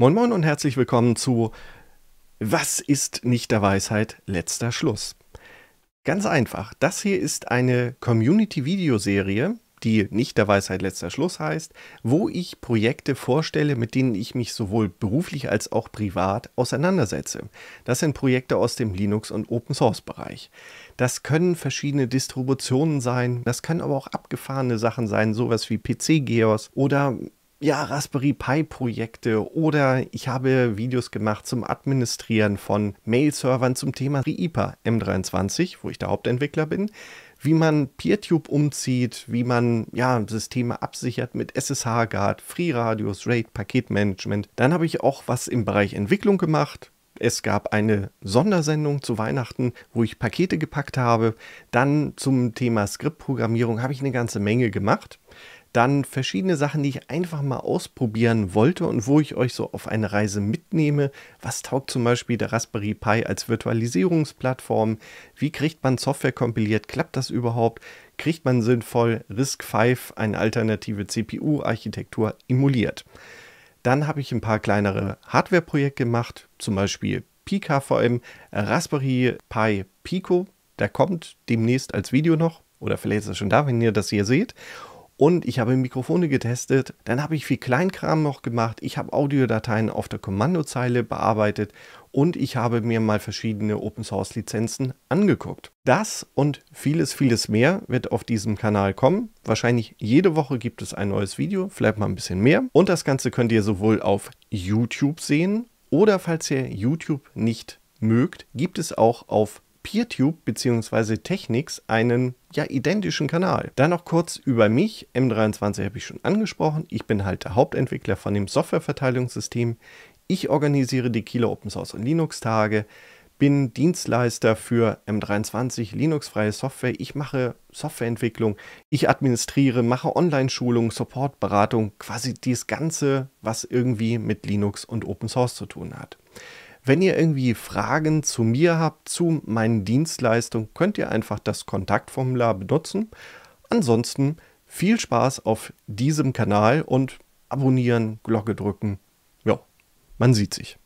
Moin Moin und herzlich willkommen zu Was ist nicht der Weisheit letzter Schluss? Ganz einfach, das hier ist eine Community-Videoserie, die nicht der Weisheit letzter Schluss heißt, wo ich Projekte vorstelle, mit denen ich mich sowohl beruflich als auch privat auseinandersetze. Das sind Projekte aus dem Linux- und Open-Source-Bereich. Das können verschiedene Distributionen sein, das können aber auch abgefahrene Sachen sein, sowas wie PC-Geos oder ja, Raspberry Pi Projekte oder ich habe Videos gemacht zum Administrieren von Mail-Servern zum Thema RIPA M23, wo ich der Hauptentwickler bin, wie man PeerTube umzieht, wie man ja Systeme absichert mit SSH Guard, FreeRadius, RAID, Paketmanagement. Dann habe ich auch was im Bereich Entwicklung gemacht, es gab eine Sondersendung zu Weihnachten, wo ich Pakete gepackt habe. Dann zum Thema Skriptprogrammierung habe ich eine ganze Menge gemacht. Dann verschiedene Sachen, die ich einfach mal ausprobieren wollte und wo ich euch so auf eine Reise mitnehme. Was taugt zum Beispiel der Raspberry Pi als Virtualisierungsplattform? Wie kriegt man Software kompiliert? Klappt das überhaupt? Kriegt man sinnvoll RISC-V, eine alternative CPU-Architektur, emuliert? Dann habe ich ein paar kleinere Hardware-Projekte gemacht, zum Beispiel PKVM, Raspberry Pi Pico. Der kommt demnächst als Video noch oder vielleicht ist er schon da, wenn ihr das hier seht und ich habe Mikrofone getestet, dann habe ich viel Kleinkram noch gemacht, ich habe Audiodateien auf der Kommandozeile bearbeitet und ich habe mir mal verschiedene Open Source Lizenzen angeguckt. Das und vieles, vieles mehr wird auf diesem Kanal kommen. Wahrscheinlich jede Woche gibt es ein neues Video, vielleicht mal ein bisschen mehr. Und das Ganze könnt ihr sowohl auf YouTube sehen oder falls ihr YouTube nicht mögt, gibt es auch auf PeerTube bzw. Technics einen ja identischen Kanal. Dann noch kurz über mich. M23 habe ich schon angesprochen. Ich bin halt der Hauptentwickler von dem Softwareverteilungssystem. Ich organisiere die Kilo Open Source und Linux Tage bin Dienstleister für M23 Linux-freie Software. Ich mache Softwareentwicklung, ich administriere, mache Online-Schulungen, Support, Beratung, quasi das Ganze, was irgendwie mit Linux und Open Source zu tun hat. Wenn ihr irgendwie Fragen zu mir habt, zu meinen Dienstleistungen, könnt ihr einfach das Kontaktformular benutzen. Ansonsten viel Spaß auf diesem Kanal und abonnieren, Glocke drücken. Ja, man sieht sich.